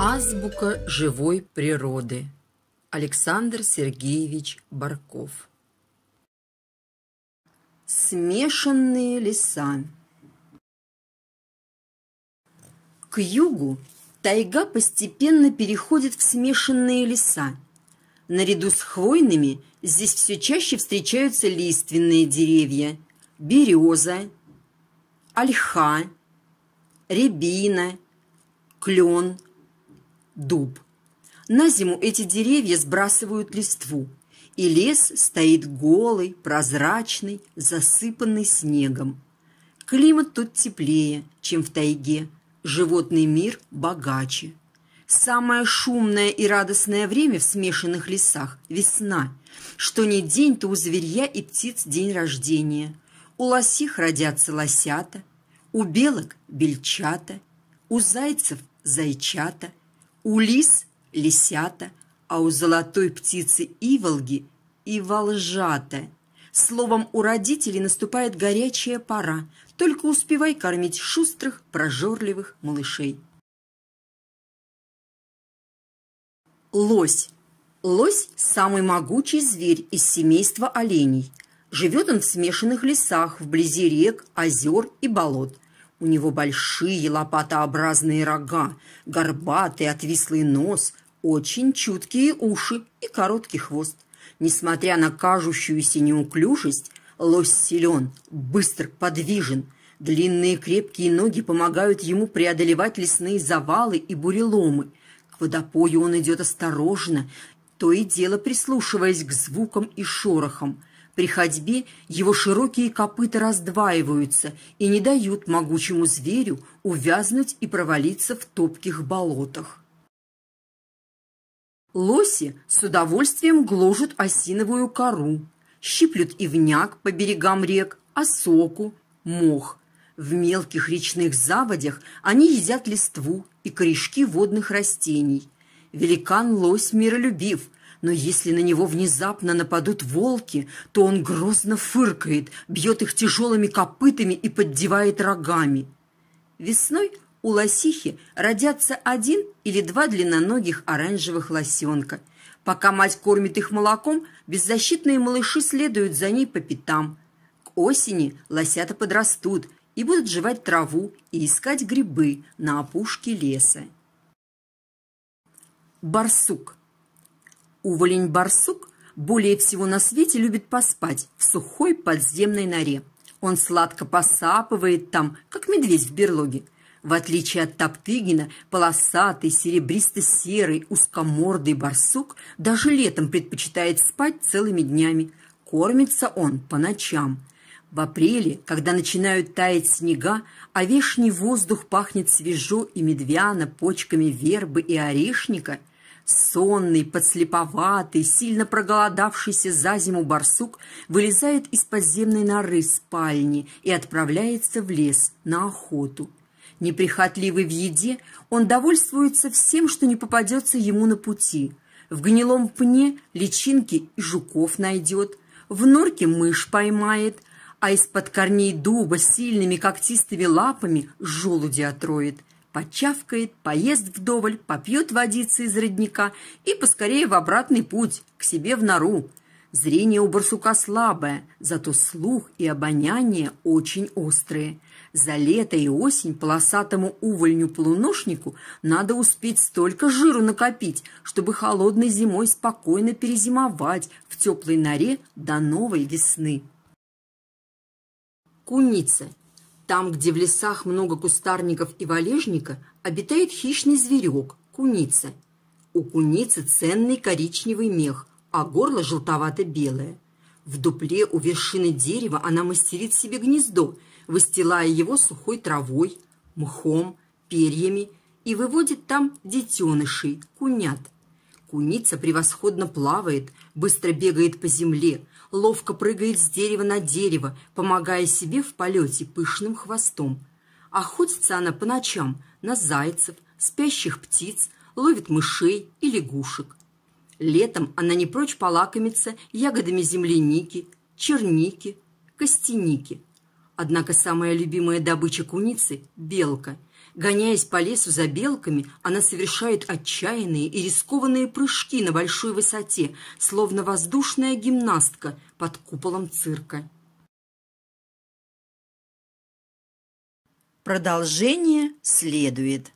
Азбука живой природы. Александр Сергеевич Барков. Смешанные леса. К югу тайга постепенно переходит в смешанные леса. Наряду с хвойными здесь все чаще встречаются лиственные деревья, береза, ольха, рябина, клен – дуб. На зиму эти деревья сбрасывают листву, и лес стоит голый, прозрачный, засыпанный снегом. Климат тут теплее, чем в тайге, животный мир богаче. Самое шумное и радостное время в смешанных лесах – весна. Что не день, то у зверья и птиц день рождения. У лосих родятся лосята, у белок – бельчата, у зайцев – зайчата – у лис – лисята, а у золотой птицы Иволги – и волжата. Словом, у родителей наступает горячая пора. Только успевай кормить шустрых, прожорливых малышей. Лось. Лось – самый могучий зверь из семейства оленей. Живет он в смешанных лесах, вблизи рек, озер и болот – у него большие лопатообразные рога, горбатый отвислый нос, очень чуткие уши и короткий хвост. Несмотря на кажущуюся неуклюжесть, лось силен, быстр, подвижен. Длинные крепкие ноги помогают ему преодолевать лесные завалы и буреломы. К водопою он идет осторожно, то и дело прислушиваясь к звукам и шорохам. При ходьбе его широкие копыта раздваиваются и не дают могучему зверю увязнуть и провалиться в топких болотах. Лоси с удовольствием гложут осиновую кору, щиплют ивняк по берегам рек, осоку, мох. В мелких речных заводях они едят листву и корешки водных растений. Великан лось миролюбив – но если на него внезапно нападут волки, то он грозно фыркает, бьет их тяжелыми копытами и поддевает рогами. Весной у лосихи родятся один или два длинноногих оранжевых лосенка. Пока мать кормит их молоком, беззащитные малыши следуют за ней по пятам. К осени лосята подрастут и будут жевать траву и искать грибы на опушке леса. Барсук. Уволень-барсук более всего на свете любит поспать в сухой подземной норе. Он сладко посапывает там, как медведь в берлоге. В отличие от Топтыгина, полосатый, серебристо-серый, узкомордый барсук даже летом предпочитает спать целыми днями. Кормится он по ночам. В апреле, когда начинают таять снега, овешний а воздух пахнет свежо и медвяно почками вербы и орешника, Сонный, подслеповатый, сильно проголодавшийся за зиму барсук вылезает из подземной норы спальни и отправляется в лес на охоту. Неприхотливый в еде, он довольствуется всем, что не попадется ему на пути. В гнилом пне личинки и жуков найдет, в норке мышь поймает, а из-под корней дуба сильными когтистыми лапами желуди отроет – почавкает, поест вдоволь, попьет водицы из родника и поскорее в обратный путь, к себе в нору. Зрение у барсука слабое, зато слух и обоняние очень острые. За лето и осень полосатому увольню-полуношнику надо успеть столько жиру накопить, чтобы холодной зимой спокойно перезимовать в теплой норе до новой весны. Куница там, где в лесах много кустарников и валежника, обитает хищный зверек – куница. У куницы ценный коричневый мех, а горло желтовато-белое. В дупле у вершины дерева она мастерит себе гнездо, выстилая его сухой травой, мхом, перьями и выводит там детенышей, кунят – Куница превосходно плавает, быстро бегает по земле, ловко прыгает с дерева на дерево, помогая себе в полете пышным хвостом. Охотится она по ночам на зайцев, спящих птиц, ловит мышей и лягушек. Летом она не прочь полакомиться ягодами земляники, черники, костяники. Однако самая любимая добыча куницы – белка – Гоняясь по лесу за белками, она совершает отчаянные и рискованные прыжки на большой высоте, словно воздушная гимнастка под куполом цирка. Продолжение следует.